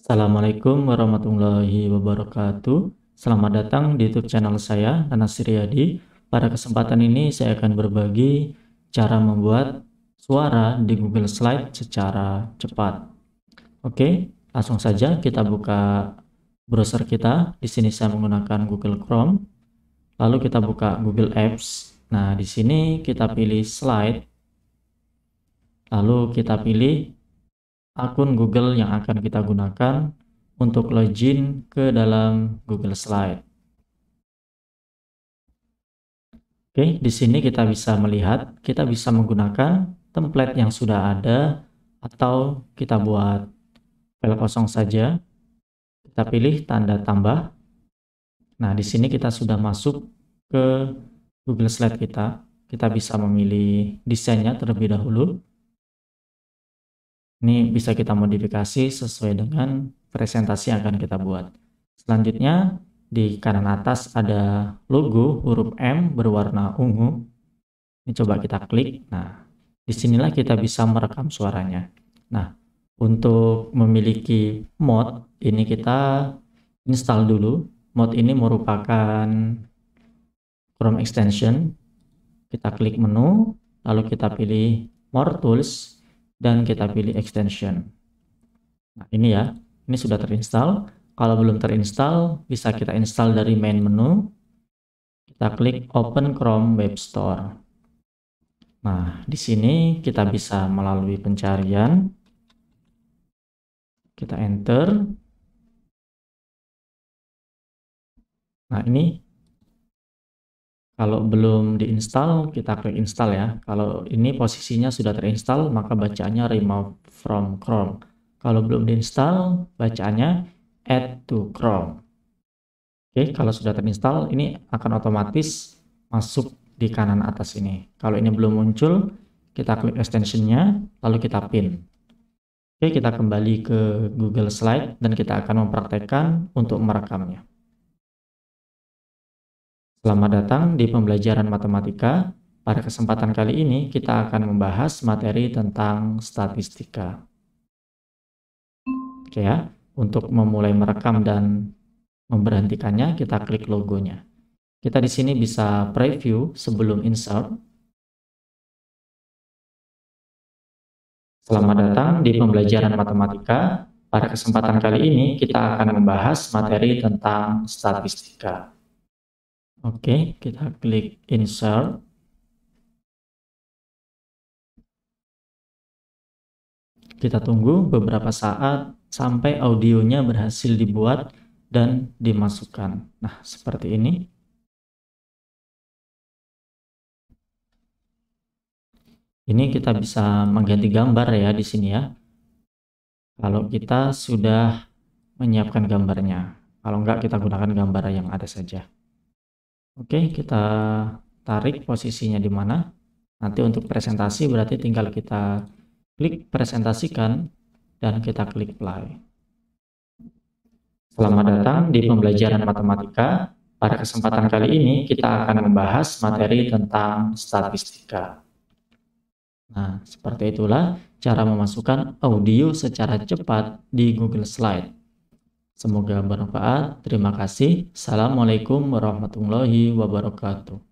Assalamualaikum warahmatullahi wabarakatuh. Selamat datang di YouTube channel saya, Anas Riyadi. Pada kesempatan ini saya akan berbagi cara membuat suara di Google Slide secara cepat. Oke, langsung saja kita buka browser kita. Di sini saya menggunakan Google Chrome. Lalu kita buka Google Apps. Nah, di sini kita pilih slide. Lalu kita pilih akun Google yang akan kita gunakan untuk login ke dalam Google Slide. Oke, di sini kita bisa melihat, kita bisa menggunakan template yang sudah ada atau kita buat file kosong saja. Kita pilih tanda tambah. Nah, di sini kita sudah masuk ke Google Slide kita. Kita bisa memilih desainnya terlebih dahulu. Ini bisa kita modifikasi sesuai dengan presentasi yang akan kita buat. Selanjutnya, di kanan atas ada logo huruf M berwarna ungu. Ini coba kita klik. Nah, disinilah kita bisa merekam suaranya. Nah, untuk memiliki mod, ini kita install dulu. Mod ini merupakan Chrome extension. Kita klik menu, lalu kita pilih More Tools, dan kita pilih extension. Nah, ini ya, ini sudah terinstall. Kalau belum terinstall, bisa kita install dari main menu. Kita klik Open Chrome Web Store. Nah, di sini kita bisa melalui pencarian. Kita enter. Nah, ini kalau belum diinstal, kita klik install ya. Kalau ini posisinya sudah terinstall, maka bacaannya remove from Chrome. Kalau belum diinstal, bacaannya add to Chrome. Oke, kalau sudah terinstall, ini akan otomatis masuk di kanan atas ini. Kalau ini belum muncul, kita klik extensionnya, lalu kita pin. Oke, kita kembali ke Google Slide dan kita akan mempraktekkan untuk merekamnya. Selamat datang di pembelajaran matematika. Pada kesempatan kali ini kita akan membahas materi tentang statistika. Oke ya, untuk memulai merekam dan memberhentikannya kita klik logonya. Kita di sini bisa preview sebelum insert. Selamat datang di pembelajaran matematika. Pada kesempatan kali ini kita akan membahas materi tentang statistika. Oke, kita klik insert. Kita tunggu beberapa saat sampai audionya berhasil dibuat dan dimasukkan. Nah, seperti ini. Ini kita bisa mengganti gambar ya di sini ya. Kalau kita sudah menyiapkan gambarnya. Kalau enggak kita gunakan gambar yang ada saja. Oke, kita tarik posisinya di mana. Nanti untuk presentasi berarti tinggal kita klik presentasikan dan kita klik play. Selamat datang di pembelajaran matematika. Pada kesempatan kali ini kita akan membahas materi tentang statistika. Nah, seperti itulah cara memasukkan audio secara cepat di Google Slide. Semoga bermanfaat. Terima kasih. Assalamualaikum warahmatullahi wabarakatuh.